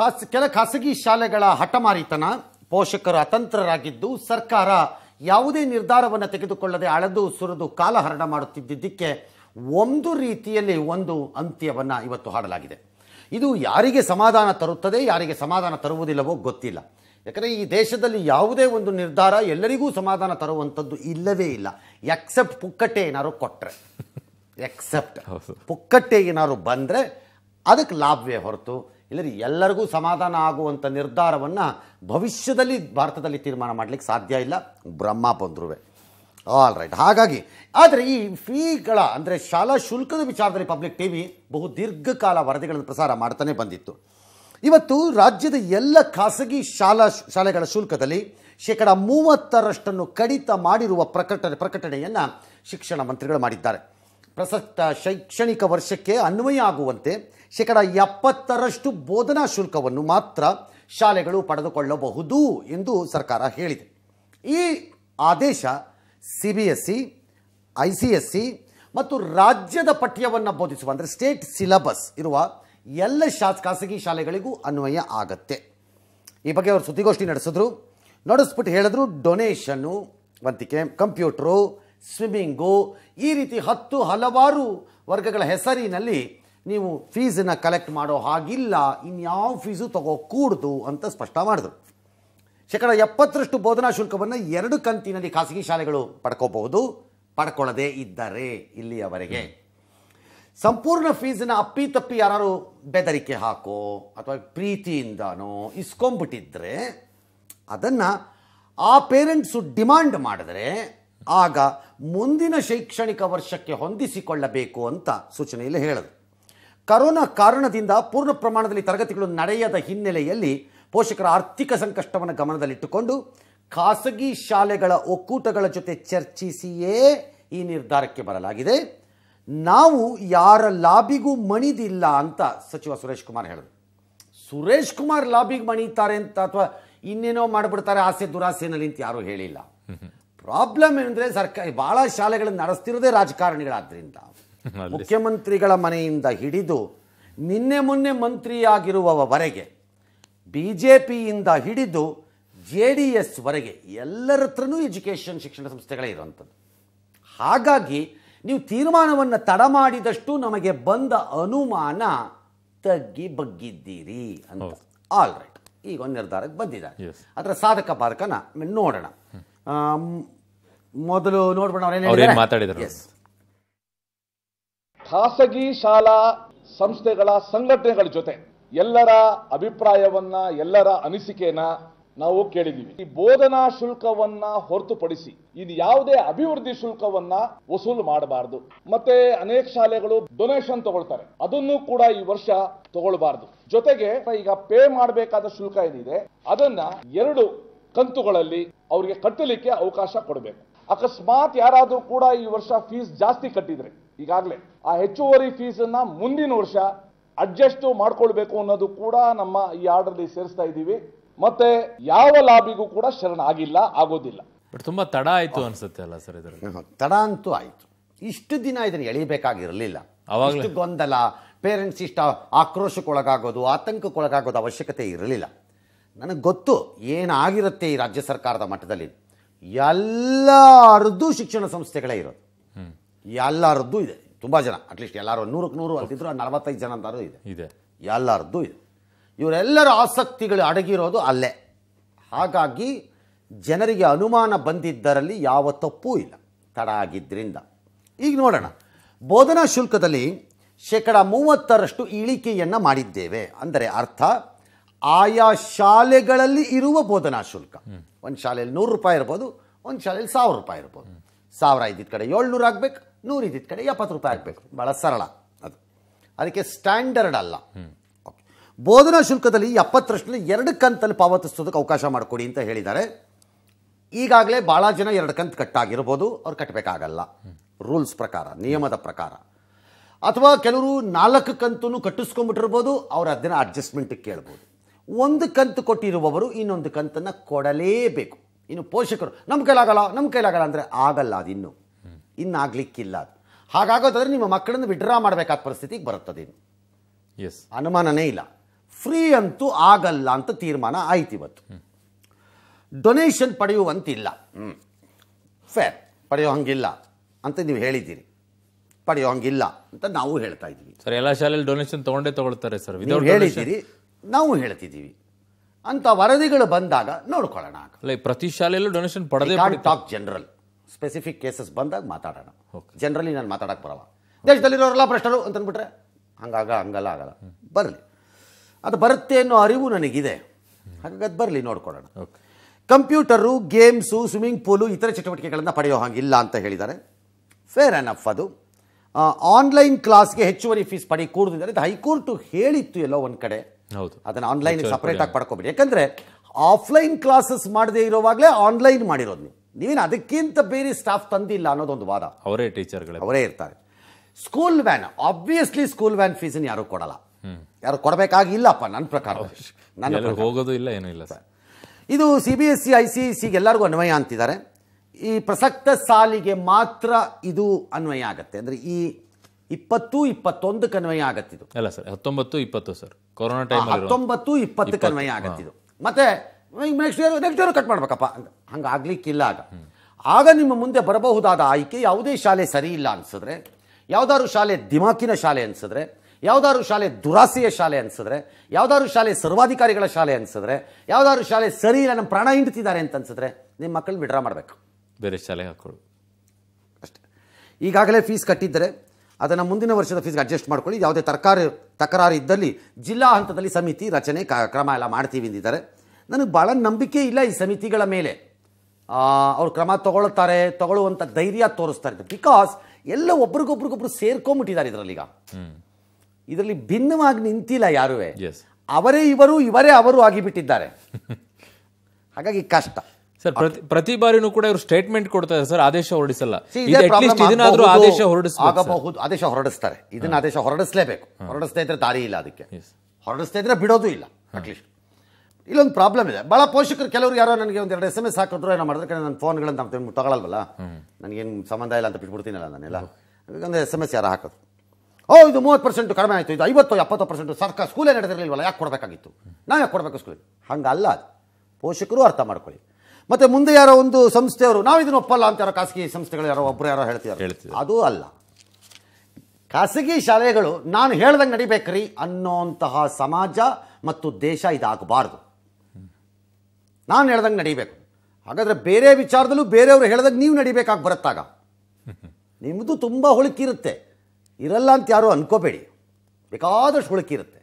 ಖಾಸ ಕೆಲ ಖಾಸಗಿ ಶಾಲೆಗಳ ಹಠಮಾರಿತನ ಪೋಷಕರು ಅತಂತ್ರರಾಗಿದ್ದು ಸರ್ಕಾರ ಯಾವುದೇ ನಿರ್ಧಾರವನ್ನು ತೆಗೆದುಕೊಳ್ಳದೆ ಅಳೆದು ಸುರಿದು ಕಾಲಹರಣ ಮಾಡುತ್ತಿದ್ದಿದ್ದಕ್ಕೆ ಒಂದು ರೀತಿಯಲ್ಲಿ ಒಂದು ಅಂತ್ಯವನ್ನು ಇವತ್ತು ಹಾಡಲಾಗಿದೆ ಇದು ಯಾರಿಗೆ ಸಮಾಧಾನ ತರುತ್ತದೆ ಯಾರಿಗೆ ಸಮಾಧಾನ ತರುವುದಿಲ್ಲವೋ ಗೊತ್ತಿಲ್ಲ ಯಾಕಂದರೆ ಈ ದೇಶದಲ್ಲಿ ಯಾವುದೇ ಒಂದು ನಿರ್ಧಾರ ಎಲ್ಲರಿಗೂ ಸಮಾಧಾನ ತರುವಂಥದ್ದು ಇಲ್ಲವೇ ಇಲ್ಲ ಎಕ್ಸೆಪ್ಟ್ ಪುಕ್ಕಟ್ಟೆ ಏನಾದ್ರು ಕೊಟ್ಟರೆ ಎಕ್ಸೆಪ್ಟ್ ಪುಕ್ಕಟ್ಟೆ ಏನಾದ್ರು ಬಂದರೆ ಅದಕ್ಕೆ ಲಾಭವೇ ಹೊರತು ಇಲ್ಲರಿ ಎಲ್ಲರಿಗೂ ಸಮಾಧಾನ ಆಗುವಂಥ ನಿರ್ಧಾರವನ್ನು ಭವಿಷ್ಯದಲ್ಲಿ ಭಾರತದಲ್ಲಿ ತೀರ್ಮಾನ ಮಾಡಲಿಕ್ಕೆ ಸಾಧ್ಯ ಇಲ್ಲ ಬ್ರಹ್ಮ ಬಂದ್ರೂ ಆಲ್ ರೈಟ್ ಹಾಗಾಗಿ ಆದರೆ ಈ ಫೀಗಳ ಅಂದರೆ ಶಾಲಾ ಶುಲ್ಕದ ವಿಚಾರದಲ್ಲಿ ಪಬ್ಲಿಕ್ ಟಿ ವಿ ಬಹು ದೀರ್ಘಕಾಲ ವರದಿಗಳನ್ನು ಪ್ರಸಾರ ಮಾಡ್ತಾನೆ ಬಂದಿತ್ತು ಇವತ್ತು ರಾಜ್ಯದ ಎಲ್ಲ ಖಾಸಗಿ ಶಾಲಾ ಶಾಲೆಗಳ ಶುಲ್ಕದಲ್ಲಿ ಶೇಕಡ ಮೂವತ್ತರಷ್ಟನ್ನು ಕಡಿತ ಮಾಡಿರುವ ಪ್ರಕಟ ಪ್ರಕಟಣೆಯನ್ನು ಶಿಕ್ಷಣ ಮಂತ್ರಿಗಳು ಮಾಡಿದ್ದಾರೆ ಪ್ರಸಕ್ತ ಶೈಕ್ಷಣಿಕ ವರ್ಷಕ್ಕೆ ಅನ್ವಯ ಆಗುವಂತೆ ಶೇಕಡ ಎಪ್ಪತ್ತರಷ್ಟು ಬೋಧನಾ ಶುಲ್ಕವನ್ನು ಮಾತ್ರ ಶಾಲೆಗಳು ಪಡೆದುಕೊಳ್ಳಬಹುದು ಎಂದು ಸರ್ಕಾರ ಹೇಳಿದೆ ಈ ಆದೇಶ C B S C I C S C ಮತ್ತು ರಾಜ್ಯದ ಪಠ್ಯವನ್ನು ಬೋಧಿಸುವ ಅಂದರೆ ಸ್ಟೇಟ್ ಸಿಲಬಸ್ ಇರುವ ಎಲ್ಲ ಶಾ ಖಾಸಗಿ ಶಾಲೆಗಳಿಗೂ ಅನ್ವಯ ಆಗತ್ತೆ ಈ ಬಗ್ಗೆ ಅವರು ಸುದ್ದಿಗೋಷ್ಠಿ ನಡೆಸಿದ್ರು ನಡೆಸ್ಬಿಟ್ಟು ಹೇಳಿದ್ರು ಡೊನೇಷನ್ನು ವಂತಿಕೆ ಕಂಪ್ಯೂಟ್ರು ಸ್ವಿಮ್ಮಿಂಗು ಈ ರೀತಿ ಹತ್ತು ಹಲವಾರು ವರ್ಗಗಳ ಹೆಸರಿನಲ್ಲಿ ನೀವು ಫೀಸನ್ನು ಕಲೆಕ್ಟ್ ಮಾಡೋ ಹಾಗಿಲ್ಲ ಇನ್ಯಾವ ಫೀಸು ತಗೋಕೂಡ್ದು ಅಂತ ಸ್ಪಷ್ಟ ಮಾಡಿದ್ರು ಶೇಕಡ ಎಪ್ಪತ್ತರಷ್ಟು ಬೋಧನಾ ಶುಲ್ಕವನ್ನು ಎರಡು ಕಂತಿನಲ್ಲಿ ಖಾಸಗಿ ಶಾಲೆಗಳು ಪಡ್ಕೋಬಹುದು ಪಡ್ಕೊಳ್ಳದೇ ಇದ್ದಾರೆ ಇಲ್ಲಿಯವರೆಗೆ ಸಂಪೂರ್ಣ ಫೀಸನ್ನ ಅಪ್ಪಿತಪ್ಪಿ ಯಾರು ಬೆದರಿಕೆ ಹಾಕೋ ಅಥವಾ ಪ್ರೀತಿಯಿಂದನೋ ಇಸ್ಕೊಂಬಿಟ್ಟಿದ್ರೆ ಅದನ್ನು ಆ ಪೇರೆಂಟ್ಸು ಡಿಮಾಂಡ್ ಮಾಡಿದ್ರೆ ಆಗ ಮುಂದಿನ ಶೈಕ್ಷಣಿಕ ವರ್ಷಕ್ಕೆ ಹೊಂದಿಸಿಕೊಳ್ಳಬೇಕು ಅಂತ ಸೂಚನೆಯಲ್ಲಿ ಹೇಳಿದ್ರು ಕರೋನಾ ಕಾರಣದಿಂದ ಪೂರ್ಣ ಪ್ರಮಾಣದಲ್ಲಿ ತರಗತಿಗಳು ನಡೆಯದ ಹಿನ್ನೆಲೆಯಲ್ಲಿ ಪೋಷಕರ ಆರ್ಥಿಕ ಸಂಕಷ್ಟವನ್ನು ಗಮನದಲ್ಲಿಟ್ಟುಕೊಂಡು ಖಾಸಗಿ ಶಾಲೆಗಳ ಒಕ್ಕೂಟಗಳ ಜೊತೆ ಚರ್ಚಿಸಿಯೇ ಈ ನಿರ್ಧಾರಕ್ಕೆ ಬರಲಾಗಿದೆ ನಾವು ಯಾರ ಲಾಬಿಗೂ ಮಣಿದಿಲ್ಲ ಅಂತ ಸಚಿವ ಸುರೇಶ್ ಕುಮಾರ್ ಹೇಳಿದರು ಸುರೇಶ್ ಕುಮಾರ್ ಲಾಬಿಗೆ ಮಣಿತಾರೆ ಅಂತ ಅಥವಾ ಇನ್ನೇನೋ ಮಾಡಿಬಿಡ್ತಾರೆ ಆಸೆ ದುರಾಸೆನಲ್ಲಿ ಅಂತ ಯಾರೂ ಹೇಳಿಲ್ಲ ಪ್ರಾಬ್ಲಮ್ ಏನಂದರೆ ಸರ್ಕಾರಿ ಭಾಳ ಶಾಲೆಗಳನ್ನು ನಡೆಸ್ತಿರೋದೇ ರಾಜಕಾರಣಿಗಳಾದ್ದರಿಂದ ಮುಖ್ಯಮಂತ್ರಿಗಳ ಮನೆಯಿಂದ ಹಿಡಿದು ನಿನ್ನೆ ಮೊನ್ನೆ ಮಂತ್ರಿಯಾಗಿರುವವರೆಗೆ ಬಿ ಜೆ ಪಿಯಿಂದ ಹಿಡಿದು ಜೆ ಡಿ ವರೆಗೆ ಎಲ್ಲರ ಹತ್ರನೂ ಎಜುಕೇಷನ್ ಶಿಕ್ಷಣ ಸಂಸ್ಥೆಗಳೇ ಇರುವಂಥದ್ದು ಹಾಗಾಗಿ ನೀವು ತೀರ್ಮಾನವನ್ನು ತಡ ಮಾಡಿದಷ್ಟು ನಮಗೆ ಬಂದ ಅನುಮಾನ ತಗ್ಗಿ ಬಗ್ಗಿದ್ದೀರಿ ಅಂತ ಆಲ್ ರೈಟ್ ಈಗ ಒಂದು ನಿರ್ಧಾರಕ್ಕೆ ಬಂದಿದ್ದಾರೆ ಅದರ ಸಾಧಕ ಬಾಧಕನ ನೋಡೋಣ ಮೊದಲು ನೋಡ್ಬೋಣ ಅವ್ರೇನು ಮಾತಾಡಿದ್ರು ಖಾಸಗಿ ಶಾಲಾ ಸಂಸ್ಥೆಗಳ ಸಂಘಟನೆಗಳ ಜೊತೆ ಎಲ್ಲರ ಅಭಿಪ್ರಾಯವನ್ನ ಎಲ್ಲರ ಅನಿಸಿಕೆನ ನಾವು ಕೇಳಿದೀವಿ ಈ ಬೋಧನಾ ಶುಲ್ಕವನ್ನ ಹೊರತುಪಡಿಸಿ ಇದು ಯಾವುದೇ ಅಭಿವೃದ್ಧಿ ಶುಲ್ಕವನ್ನ ವಸೂಲು ಮಾಡಬಾರದು ಮತ್ತೆ ಅನೇಕ ಶಾಲೆಗಳು ಡೊನೇಷನ್ ತಗೊಳ್ತಾರೆ ಅದನ್ನು ಕೂಡ ಈ ವರ್ಷ ತಗೊಳ್ಬಾರ್ದು ಜೊತೆಗೆ ಈಗ ಪೇ ಮಾಡಬೇಕಾದ ಶುಲ್ಕ ಏನಿದೆ ಅದನ್ನ ಎರಡು ಕಂತುಗಳಲ್ಲಿ ಅವರಿಗೆ ಕಟ್ಟಲಿಕ್ಕೆ ಅವಕಾಶ ಕೊಡಬೇಕು ಅಕಸ್ಮಾತ್ ಯಾರಾದರೂ ಕೂಡ ಈ ವರ್ಷ ಫೀಸ್ ಜಾಸ್ತಿ ಕಟ್ಟಿದ್ರೆ ಈಗಾಗಲೇ ಆ ಹೆಚ್ಚುವರಿ ಫೀಸನ್ನು ಮುಂದಿನ ವರ್ಷ ಅಡ್ಜಸ್ಟ್ ಮಾಡ್ಕೊಳ್ಬೇಕು ಅನ್ನೋದು ಕೂಡ ನಮ್ಮ ಈ ಅಲ್ಲಿ ಸೇರಿಸ್ತಾ ಇದ್ದೀವಿ ಮತ್ತೆ ಯಾವ ಲಾಬಿಗೂ ಕೂಡ ಶರಣ ಆಗಿಲ್ಲ ಆಗೋದಿಲ್ಲ ಬಟ್ ತುಂಬ ತಡ ಆಯಿತು ಅನ್ಸುತ್ತೆ ಅಲ್ಲ ಸರ್ ಇದರ ತಡ ಅಂತೂ ಆಯಿತು ಇಷ್ಟು ದಿನ ಇದನ್ನ ಎಳಿಬೇಕಾಗಿರಲಿಲ್ಲ ಗೊಂದಲ ಪೇರೆಂಟ್ಸ್ ಇಷ್ಟ ಆಕ್ರೋಶಕ್ಕೊಳಗಾಗೋದು ಆತಂಕಕ್ಕೊಳಗಾಗೋದು ಅವಶ್ಯಕತೆ ಇರಲಿಲ್ಲ ನನಗೆ ಗೊತ್ತು ಏನಾಗಿರುತ್ತೆ ಈ ರಾಜ್ಯ ಸರ್ಕಾರದ ಮಟ್ಟದಲ್ಲಿ ಎಲ್ಲ ಅರ್ಧು ಶಿಕ್ಷಣ ಸಂಸ್ಥೆಗಳೇ ಇರೋದು ಎಲ್ಲರದ್ದು ಇದೆ ತುಂಬ ಜನ ಅಟ್ಲೀಸ್ಟ್ ಎಲ್ಲರೂ ನೂರಕ್ಕೆ ನೂರು ಅಂತಿದ್ರು ನಲವತ್ತೈದು ಜನ ಅಂತಾರು ಇದೆ ಇದೆ ಎಲ್ಲರದ್ದು ಇದೆ ಇವರೆಲ್ಲರ ಆಸಕ್ತಿಗಳು ಅಡಗಿರೋದು ಅಲ್ಲೇ ಹಾಗಾಗಿ ಜನರಿಗೆ ಅನುಮಾನ ಬಂದಿದ್ದರಲ್ಲಿ ಯಾವ ತಪ್ಪೂ ಇಲ್ಲ ತಡ ಆಗಿದ್ದರಿಂದ ಈಗ ನೋಡೋಣ ಬೋಧನಾ ಶುಲ್ಕದಲ್ಲಿ ಶೇಕಡ ಮೂವತ್ತರಷ್ಟು ಇಳಿಕೆಯನ್ನು ಮಾಡಿದ್ದೇವೆ ಅಂದರೆ ಅರ್ಥ ಆಯಾ ಶಾಲೆಗಳಲ್ಲಿ ಇರುವ ಬೋಧನಾ ಶುಲ್ಕ ಒಂದು ಶಾಲೆಯಲ್ಲಿ ನೂರು ರೂಪಾಯಿ ಇರ್ಬೋದು ಒಂದು ಶಾಲೆಯಲ್ಲಿ ಸಾವಿರ ರೂಪಾಯಿ ಇರ್ಬೋದು ಸಾವಿರ ಐದಿದ ಕಡೆ ಏಳ್ನೂರು ಆಗಬೇಕು ಇದ್ದಿದ್ದ ಕಡೆ ಎಪ್ಪತ್ತು ರೂಪಾಯಿ ಆಗಬೇಕು ಭಾಳ ಸರಳ ಅದು ಅದಕ್ಕೆ ಸ್ಟ್ಯಾಂಡರ್ಡ್ ಅಲ್ಲ ಓಕೆ ಬೋಧನಾ ಶುಲ್ಕದಲ್ಲಿ ಎಪ್ಪತ್ತರಷ್ಟು ಎರಡು ಕಂತಲ್ಲಿ ಪಾವತಿಸೋದಕ್ಕೆ ಅವಕಾಶ ಮಾಡಿಕೊಡಿ ಅಂತ ಹೇಳಿದ್ದಾರೆ ಈಗಾಗಲೇ ಭಾಳ ಜನ ಎರಡು ಕಂತು ಕಟ್ಟಾಗಿರ್ಬೋದು ಅವ್ರು ಕಟ್ಟಬೇಕಾಗಲ್ಲ ರೂಲ್ಸ್ ಪ್ರಕಾರ ನಿಯಮದ ಪ್ರಕಾರ ಅಥವಾ ಕೆಲವರು ನಾಲ್ಕು ಕಂತೂ ಕಟ್ಟಿಸ್ಕೊಂಬಿಟ್ಟಿರ್ಬೋದು ಅವರು ಅದನ್ನು ಅಡ್ಜಸ್ಟ್ಮೆಂಟ್ ಕೇಳ್ಬೋದು ಒಂದು ಕಂತು ಕೊಟ್ಟಿರುವವರು ಇನ್ನೊಂದು ಕಂತನ್ನು ಕೊಡಲೇಬೇಕು ಇನ್ನು ಪೋಷಕರು ನಮ್ಮ ಕೈಲಾಗಲ್ಲ ನಮ್ಮ ಕೈಲಾಗಲ್ಲ ಅಂದರೆ ಆಗಲ್ಲ ಅದಿನ್ನು ಇನ್ನಾಗಲಿಕ್ಕಿಲ್ಲ ಅದು ಹಾಗಾಗೋದಾದ್ರೆ ನಿಮ್ಮ ಮಕ್ಕಳನ್ನು ವಿಡ್ರಾ ಮಾಡಬೇಕಾದ ಪರಿಸ್ಥಿತಿಗೆ ಬರುತ್ತದೆ ಎಸ್ ಅನುಮಾನನೇ ಇಲ್ಲ ಫ್ರೀ ಅಂತೂ ಆಗಲ್ಲ ಅಂತ ತೀರ್ಮಾನ ಆಯ್ತು ಇವತ್ತು ಡೊನೇಷನ್ ಪಡೆಯುವಂತಿಲ್ಲ ಹ್ಞೂ ಫೇರ್ ಪಡೆಯೋ ಹಂಗಿಲ್ಲ ಅಂತ ನೀವು ಹೇಳಿದ್ದೀರಿ ಪಡೆಯೋ ಹಂಗಿಲ್ಲ ಅಂತ ನಾವು ಹೇಳ್ತಾ ಇದ್ದೀವಿ ಸರ್ ಎಲ್ಲ ಶಾಲೆಯಲ್ಲಿ ಡೊನೇಷನ್ ತೊಗೊಂಡೇ ತಗೊಳ್ತಾರೆ ಸರ್ ಹೇಳಿದ್ದೀರಿ ನಾವು ಹೇಳ್ತಿದ್ದೀವಿ ಅಂತ ವರದಿಗಳು ಬಂದಾಗ ನೋಡ್ಕೊಳ್ಳೋಣ ಪ್ರತಿ ಶಾಲೆಯಲ್ಲೂ ಡೊನೇಷನ್ ಪಡೆದೇ ಟಾಕ್ ಜನರಲ್ ಸ್ಪೆಸಿಫಿಕ್ ಕೇಸಸ್ ಬಂದಾಗ ಮಾತಾಡೋಣ ಜನರಲಿ ನಾನು ಮಾತಾಡೋಕ್ಕೆ ಬರಲ್ಲ ದೇಶದಲ್ಲಿರೋರೆಲ್ಲ ಭ್ರಷ್ಟರು ಅಂತಂದ್ಬಿಟ್ರೆ ಹಂಗಾಗ ಹಂಗಲ್ಲ ಆಗಲ್ಲ ಬರಲಿ ಅದು ಬರುತ್ತೆ ಅನ್ನೋ ಅರಿವು ನನಗಿದೆ ಹಾಗಾಗಿ ಅದು ಬರಲಿ ನೋಡ್ಕೊಳ್ಳೋಣ ಕಂಪ್ಯೂಟರು ಗೇಮ್ಸು ಸ್ವಿಮ್ಮಿಂಗ್ ಪೂಲು ಇತರ ಚಟುವಟಿಕೆಗಳನ್ನು ಪಡೆಯೋ ಹಾಗಿಲ್ಲ ಅಂತ ಹೇಳಿದ್ದಾರೆ ಫೇರ್ ಆ್ಯಂಡ್ ಅಫ್ ಅದು ಆನ್ಲೈನ್ ಕ್ಲಾಸ್ಗೆ ಹೆಚ್ಚುವರಿ ಫೀಸ್ ಪಡಿ ಕೂಡುದಿದ್ದಾರೆ ಇದು ಹೈಕೋರ್ಟು ಹೇಳಿತ್ತು ಎಲ್ಲೋ ಒಂದು ಕಡೆ ಹೌದು ಅದನ್ನು ಆನ್ಲೈನ್ ಸಪ್ರೇಟಾಗಿ ಪಡ್ಕೊಬೇಡಿ ಯಾಕಂದರೆ ಆಫ್ಲೈನ್ ಕ್ಲಾಸಸ್ ಮಾಡದೇ ಇರೋವಾಗಲೇ ಆನ್ಲೈನ್ ಮಾಡಿರೋದು ನೀವು ನೀವೇನು ಅದಕ್ಕಿಂತ ಬೇರೆ ಸ್ಟಾಫ್ ತಂದಿಲ್ಲ ಅನ್ನೋದೊಂದು ವಾದ ಅವರೇ ಟೀಚರ್ಗಳು ಅವರೇ ಇರ್ತಾರೆ school van obviously school van ಫೀಸನ್ನು ಯಾರೂ ಕೊಡಲ್ಲ ಯಾರು ಕೊಡಬೇಕಾಗಿಲ್ಲಪ್ಪ ನನ್ನ ಪ್ರಕಾರ ನನ್ನ ಹೋಗೋದು ಇಲ್ಲ ಏನೂ ಇಲ್ಲ ಸರ್ ಇದು C B S C I C ಸಿಗೆ ಎಲ್ಲರಿಗೂ ಅನ್ವಯ ಅಂತಿದ್ದಾರೆ ಈ ಪ್ರಸಕ್ತ ಸಾಲಿಗೆ ಮಾತ್ರ ಇದು ಅನ್ವಯ ಆಗುತ್ತೆ ಅಂದರೆ ಈ ಇಪ್ಪತ್ತು ಇಪ್ಪತ್ತೊಂದಕ್ಕೆ ಅನ್ವಯ ಆಗತ್ತಿದು ಅಲ್ಲ ಸರ್ ಹತ್ತೊಂಬತ್ತು ಇಪ್ಪತ್ತು ಸರ್ ಕೊರೋನಾ ಟೈಮ್ ಹತ್ತೊಂಬತ್ತು ಇಪ್ಪತ್ತಕ್ಕೆ ಅನ್ವಯ ಆಗತ್ತಿದು ಮತ್ತೆ ನೆಕ್ಸ್ಟ್ ನೆಕ್ಸ್ಟ್ ಕಟ್ ಮಾಡ್ಬೇಕಪ್ಪ ಹಂಗೆ ಆಗಲಿಕ್ಕಿಲ್ಲ ಆಗ ಆಗ ನಿಮ್ಮ ಮುಂದೆ ಬರಬಹುದಾದ ಆಯ್ಕೆ ಯಾವುದೇ ಶಾಲೆ ಸರಿ ಇಲ್ಲ ಅನಿಸಿದ್ರೆ ಯಾವ್ದಾದ್ರು ಶಾಲೆ ದಿಮಾಕಿನ ಶಾಲೆ ಅನಿಸಿದ್ರೆ ಯಾವ್ದಾದ್ರು ಶಾಲೆ ದುರಾಸೆಯ ಶಾಲೆ ಅನಿಸಿದ್ರೆ ಯಾವ್ದಾದ್ರು ಶಾಲೆ ಸರ್ವಾಧಿಕಾರಿಗಳ ಶಾಲೆ ಅನಿಸಿದ್ರೆ ಯಾವ್ದಾದ್ರು ಶಾಲೆ ಸರಿ ಇಲ್ಲ ನಮ್ಮ ಪ್ರಾಣ ಹಿಂಡ್ತಿದ್ದಾರೆ ಅಂತ ಅನ್ಸಿದ್ರೆ ನಿಮ್ಮ ಮಕ್ಕಳು ವಿಡ್ರಾ ಮಾಡಬೇಕು ಬೇರೆ ಶಾಲೆ ಹಾಕೊಳ್ಳಿ ಅಷ್ಟೇ ಈಗಾಗಲೇ ಫೀಸ್ ಕಟ್ಟಿದ್ದರೆ ಅದನ್ನು ಮುಂದಿನ ವರ್ಷದ ಫೀಸ್ಗೆ ಅಡ್ಜಸ್ಟ್ ಮಾಡ್ಕೊಳ್ಳಿ ಯಾವುದೇ ತರಕಾರಿ ತಕರಾರು ಇದ್ದಲ್ಲಿ ಜಿಲ್ಲಾ ಹಂತದಲ್ಲಿ ಸಮಿತಿ ರಚನೆ ಕ್ರಮ ಎಲ್ಲ ಮಾಡ್ತೀವಿ ಎಂದಿದ್ದಾರೆ ನನಗೆ ಭಾಳ ನಂಬಿಕೆ ಇಲ್ಲ ಈ ಸಮಿತಿಗಳ ಮೇಲೆ ಅವ್ರು ಕ್ರಮ ತಗೊಳ್ತಾರೆ ತಗೊಳ್ಳುವಂಥ ಧೈರ್ಯ ತೋರಿಸ್ತಾರೆ ಬಿಕಾಸ್ ಎಲ್ಲ ಒಬ್ರಿಗೊಬ್ರಿಗೊಬ್ರು ಇದರಲ್ಲಿ ಈಗ ಇದರಲ್ಲಿ ಭಿನ್ನವಾಗಿ ನಿಂತಿಲ್ಲ ಯಾರುವೆ ಅವರೇ ಇವರು ಇವರೇ ಅವರು ಆಗಿಬಿಟ್ಟಿದ್ದಾರೆ ಹಾಗಾಗಿ ಕಷ್ಟ ಸರ್ ಪ್ರತಿ ಪ್ರತಿ ಬಾರಿನೂ ಕೂಡ ಇವರು ಸ್ಟೇಟ್ಮೆಂಟ್ ಕೊಡ್ತಾರೆ ಸರ್ ಆದೇಶ ಹೊರಡಿಸಲ್ಲ ಆದೇಶ ಆಗಬಹುದು ಆದೇಶ ಹೊರಡಿಸ್ತಾರೆ ಇದನ್ನ ಆದೇಶ ಹೊರಡಿಸಲೇಬೇಕು ಹೊರಡಿಸ್ತಾ ಇದ್ರೆ ದಾರಿ ಇಲ್ಲ ಅದಕ್ಕೆ ಹೊರಡಿಸ್ತಾ ಇದ್ರೆ ಬಿಡೋದು ಇಲ್ಲ ಅಟ್ಲೀಸ್ಟ್ ಇಲ್ಲೊಂದು ಪ್ರಾಬ್ಲಮ್ ಇದೆ ಭಾಳ ಪೋಷಕರು ಕೆಲವರು ಯಾರೋ ನನಗೆ ಒಂದು ಎರಡು ಎಸ್ ಎಮ್ ಎಸ್ ಹಾಕಿದ್ರು ಏನೋ ಮಾಡಿದ್ರೆ ನಾನು ಫೋನ್ಗಳನ್ನು ನಮ್ಮ ತಗೊಳ್ಳಲ್ವಲ್ಲ ನನಗೇನು ಸಂಬಂಧ ಇಲ್ಲ ಅಂತ ಬಿಟ್ಬಿಡ್ತೀನಲ್ಲ ನಾನೆಲ್ಲ ಒಂದು ಎಸ್ ಎಮ್ ಎಸ್ ಯಾರು ಹಾಕೋದು ಓ ಇದು ಮೂವತ್ತು ಪರ್ಸೆಂಟ್ ಕಡಿಮೆ ಆಯಿತು ಇದು ಐವತ್ತು ಎಪ್ಪತ್ತು ಪರ್ಸೆಂಟು ಸರ್ಕಾರ ಸ್ಕೂಲೇ ನಡೆದಿರಲಿಲ್ಲ ಯಾಕೆ ಕೊಡಬೇಕಾಗಿತ್ತು ನಾವು ಯಾಕೆ ಕೊಡಬೇಕು ಸ್ಕೂಲಿಗೆ ಹಂಗಲ್ಲ ಅದು ಪೋಷಕರು ಅರ್ಥ ಮಾಡ್ಕೊಳ್ಳಿ ಮತ್ತು ಮುಂದೆ ಯಾರೋ ಒಂದು ಸಂಸ್ಥೆಯವರು ನಾವು ಇದನ್ನು ಒಪ್ಪಲ್ಲ ಅಂತ ಯಾರೋ ಖಾಸಗಿ ಸಂಸ್ಥೆಗಳು ಯಾರೋ ಒಬ್ಬರು ಯಾರೋ ಹೇಳ್ತಿದ್ದಾರೆ ಅದು ಅಲ್ಲ ಖಾಸಗಿ ಶಾಲೆಗಳು ನಾನು ಹೇಳ್ದಂಗೆ ನಡಿಬೇಕ್ರಿ ಅನ್ನೋಂತಹ ಸಮಾಜ ಮತ್ತು ದೇಶ ಇದಾಗಬಾರ್ದು ನಾನು ಹೇಳ್ದಂಗೆ ನಡಿಬೇಕು ಹಾಗಾದರೆ ಬೇರೆ ವಿಚಾರದಲ್ಲೂ ಬೇರೆಯವರು ಹೇಳ್ದಾಗ ನೀವು ನಡಿಬೇಕಾಗಿ ಬರುತ್ತಾಗ ನಿಮ್ಮದು ತುಂಬ ಹುಳುಕಿರುತ್ತೆ ಇರಲ್ಲ ಅಂತ ಯಾರೂ ಅನ್ಕೋಬೇಡಿ ಬೇಕಾದಷ್ಟು ಹುಳುಕಿರುತ್ತೆ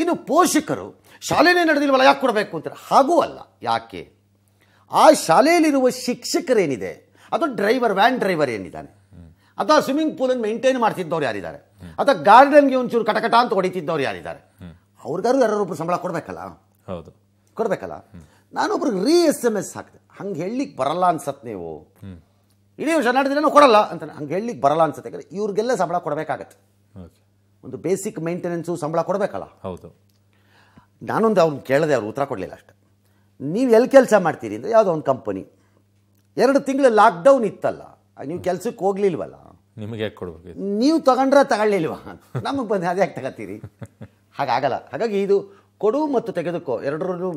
ಇನ್ನು ಪೋಷಕರು ಶಾಲೆನೇ ನಡೆದಿಲ್ವಲ್ಲ ಯಾಕೆ ಕೊಡಬೇಕು ಅಂತಾರೆ ಹಾಗೂ ಅಲ್ಲ ಯಾಕೆ ಆ ಶಾಲೆಯಲ್ಲಿರುವ ಶಿಕ್ಷಕರೇನಿದೆ ಅದು ಡ್ರೈವರ್ ವ್ಯಾನ್ ಡ್ರೈವರ್ ಏನಿದ್ದಾನೆ ಅಥವಾ ಸ್ವಿಮ್ಮಿಂಗ್ ಪೂಲನ್ನು ಮೇಂಟೈನ್ ಮಾಡ್ತಿದ್ದವ್ರು ಯಾರಿದ್ದಾರೆ ಅಥವಾ ಗಾರ್ಡನ್ಗೆ ಒಂಚೂರು ಕಟಕಟ ಅಂತ ಹೊಡಿತಿದ್ದವ್ರು ಯಾರಿದ್ದಾರೆ ಅವ್ರಿಗಾರು ಯಾರೊಬ್ಬರು ಸಂಬಳ ಕೊಡಬೇಕಲ್ಲ ಹೌದು ಕೊಡಬೇಕಲ್ಲ ನಾನೊಬ್ರಿಗೆ ರೀ ಎಸ್ ಎಮ್ ಎಸ್ ಹಾಕಿದೆ ಹಂಗೆ ಹೇಳಲಿಕ್ಕೆ ಬರಲ್ಲ ಅನ್ಸತ್ತೆ ನೀವು ಇಡೀ ವರ್ಷ ನಾಡಿದ್ರೆ ಕೊಡಲ್ಲ ಅಂತ ಹಂಗೆ ಹೇಳಲಿಕ್ಕೆ ಬರಲ್ಲ ಅನ್ಸುತ್ತೆ ಯಾಕಂದರೆ ಇವ್ರಿಗೆಲ್ಲ ಸಂಬಳ ಕೊಡಬೇಕಾಗತ್ತೆ ಒಂದು ಬೇಸಿಕ್ ಮೇಂಟೆನೆನ್ಸು ಸಂಬಳ ಕೊಡಬೇಕಲ್ಲ ಹೌದು ನಾನೊಂದು ಅವ್ನು ಕೇಳಿದೆ ಅವ್ರು ಉತ್ತರ ಕೊಡಲಿಲ್ಲ ಅಷ್ಟೆ ನೀವು ಎಲ್ಲಿ ಕೆಲಸ ಮಾಡ್ತೀರಿ ಅಂದರೆ ಯಾವುದೋ ಒಂದು ಕಂಪನಿ ಎರಡು ತಿಂಗಳು ಲಾಕ್ಡೌನ್ ಇತ್ತಲ್ಲ ನೀವು ಕೆಲಸಕ್ಕೆ ಹೋಗ್ಲಿಲ್ವಲ್ಲ ನಿಮಗೆ ಕೊಡಬೇಕು ನೀವು ತಗೊಂಡ್ರೆ ತಗೊಳ್ಳಿಲ್ವ ನಮಗೆ ಬಂದು ಅದೇ ಯಾಕೆ ತಗೋತೀರಿ ಹಾಗಾಗಲ್ಲ ಹಾಗಾಗಿ ಇದು ಕೊಡು ಮತ್ತು ತೆಗೆದುಕೋ ಎರಡರಲ್ಲೂ